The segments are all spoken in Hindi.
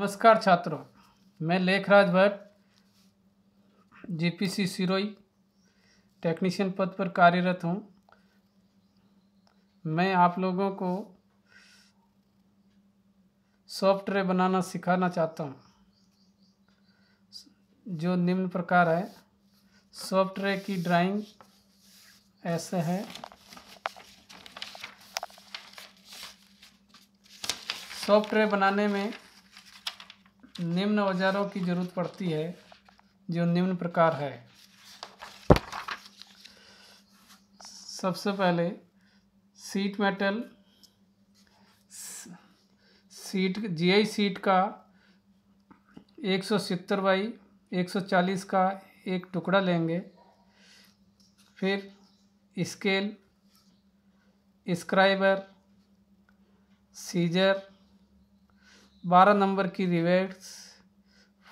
नमस्कार छात्रों मैं लेखराज भट्ट जीपीसी सिरोई टेक्नीशियन पद पर कार्यरत हूँ मैं आप लोगों को सॉफ्टवेयर बनाना सिखाना चाहता हूँ जो निम्न प्रकार है सॉफ्टवेयर की ड्राइंग ऐसे है सॉफ्टवेयर बनाने में निम्न औजारों की जरूरत पड़ती है जो निम्न प्रकार है सबसे पहले sheet metal sheet GI sheet का एक सौ सत्तर बाई एक सौ चालीस का एक टुकड़ा लेंगे फिर स्केल स्क्राइबर सीजर बारह नंबर की रिवेट्स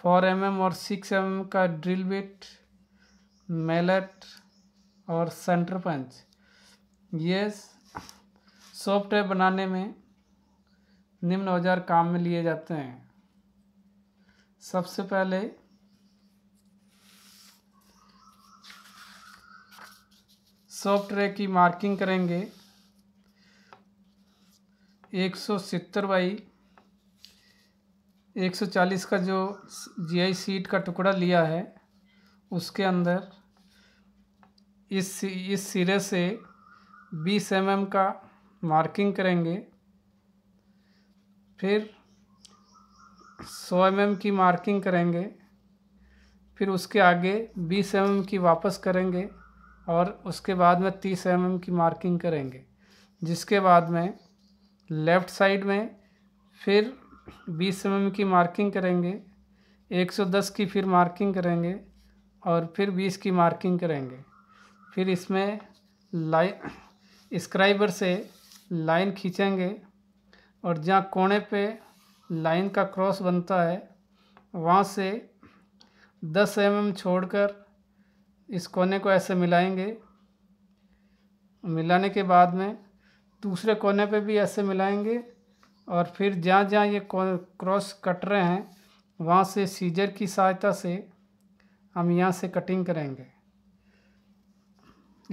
फोर एम एम और सिक्स एम एम का ड्रिल बिट मेलेट और सेंटर पंच ये सॉफ्ट बनाने में निम्न औजार काम में लिए जाते हैं सबसे पहले सॉफ्टवेयर की मार्किंग करेंगे एक सौ सत्तर बाई एक सौ चालीस का जो जी आई सीट का टुकड़ा लिया है उसके अंदर इस इस सिरे से बीस एम एम का मार्किंग करेंगे फिर सौ एम एम की मार्किंग करेंगे फिर उसके आगे बीस एम एम की वापस करेंगे और उसके बाद में तीस एम एम की मार्किंग करेंगे जिसके बाद में लेफ़्ट साइड में फिर बीस एम की मार्किंग करेंगे 110 की फिर मार्किंग करेंगे और फिर 20 की मार्किंग करेंगे फिर इसमें लाइन स्क्राइबर से लाइन खींचेंगे और जहाँ कोने पे लाइन का क्रॉस बनता है वहाँ से 10 एम छोड़कर इस कोने को ऐसे मिलाएंगे मिलाने के बाद में दूसरे कोने पे भी ऐसे मिलाएंगे और फिर जहाँ जहाँ ये क्रॉस कट रहे हैं वहाँ से सीजर की सहायता से हम यहाँ से कटिंग करेंगे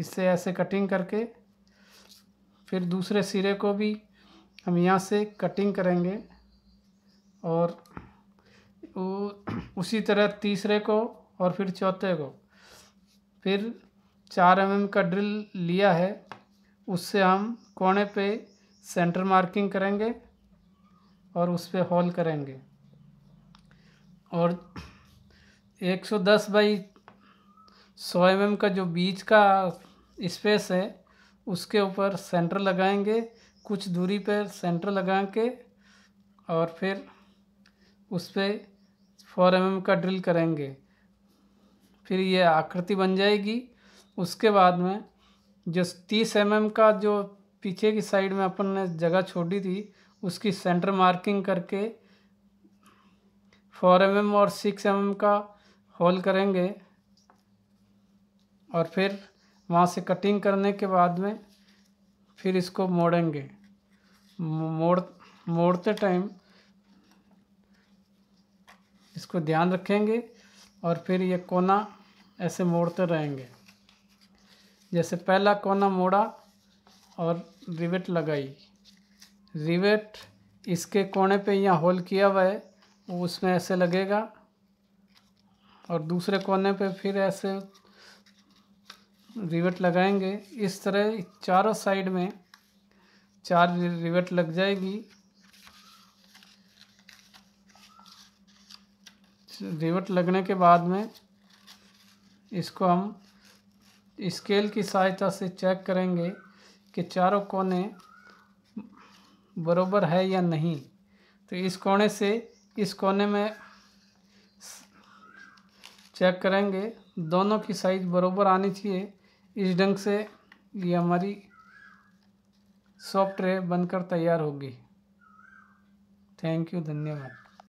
इससे ऐसे कटिंग करके फिर दूसरे सिरे को भी हम यहाँ से कटिंग करेंगे और उसी तरह तीसरे को और फिर चौथे को फिर चार एम mm का ड्रिल लिया है उससे हम कोने पे सेंटर मार्किंग करेंगे और उस पर हॉल करेंगे और 110 बाई 100 एम का जो बीच का स्पेस है उसके ऊपर सेंटर लगाएंगे कुछ दूरी पर सेंटर लगा के और फिर उस पर फोर एम का ड्रिल करेंगे फिर ये आकृति बन जाएगी उसके बाद में जो तीस एम का जो पीछे की साइड में अपन ने जगह छोड़ी थी उसकी सेंटर मार्किंग करके फोर एम mm और सिक्स एम mm का होल करेंगे और फिर वहाँ से कटिंग करने के बाद में फिर इसको मोड़ेंगे मोड़ मोड़ते टाइम इसको ध्यान रखेंगे और फिर ये कोना ऐसे मोड़ते रहेंगे जैसे पहला कोना मोड़ा और रिवेट लगाई रिवेट इसके कोने पे यहाँ होल किया हुआ है उसमें ऐसे लगेगा और दूसरे कोने पे फिर ऐसे रिवेट लगाएंगे इस तरह चारों साइड में चार रिवेट लग जाएगी रिवेट लगने के बाद में इसको हम स्केल की सहायता से चेक करेंगे कि चारों कोने बरोबर है या नहीं तो इस कोने से इस कोने में चेक करेंगे दोनों की साइज़ बराबर आनी चाहिए इस ढंग से ये हमारी सॉफ्ट ट्रे बनकर तैयार होगी थैंक यू धन्यवाद